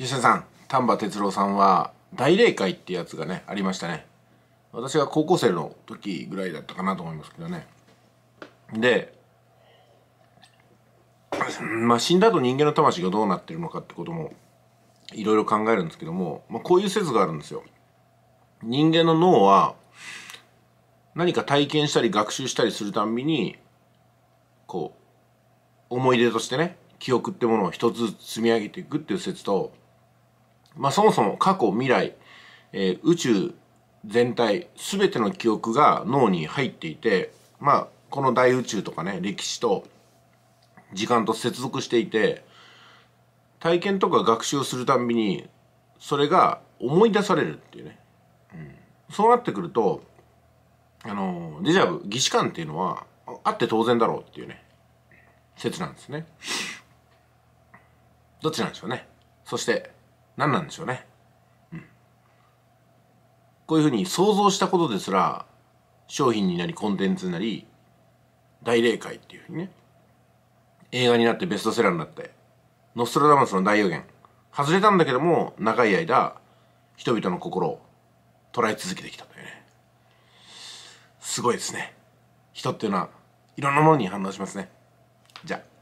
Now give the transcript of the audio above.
吉田さん丹波哲郎さんは大霊界ってやつがねありましたね私が高校生の時ぐらいだったかなと思いますけどねでまあ死んだ後人間の魂がどうなってるのかってこともいろいろ考えるんですけども、まあ、こういう説があるんですよ人間の脳は何か体験したり学習したりするたんびにこう思い出としてね記憶ってものを一つずつ積み上げていくっていう説とまあ、そもそも過去未来、えー、宇宙全体すべての記憶が脳に入っていて、まあ、この大宇宙とかね歴史と時間と接続していて体験とか学習するたんびにそれが思い出されるっていうね、うん、そうなってくるとあのデジャブ義士感っていうのはあって当然だろうっていうね説なんですねどっちなんでしょうねそして何なんでしょうね、うん、こういうふうに想像したことですら商品になりコンテンツになり大霊界っていうふうにね映画になってベストセラーになってノストラダムスの大予言外れたんだけども長い間人々の心を捉え続けてきたんだよねすごいですね人っていうのはいろんなものに反応しますねじゃあ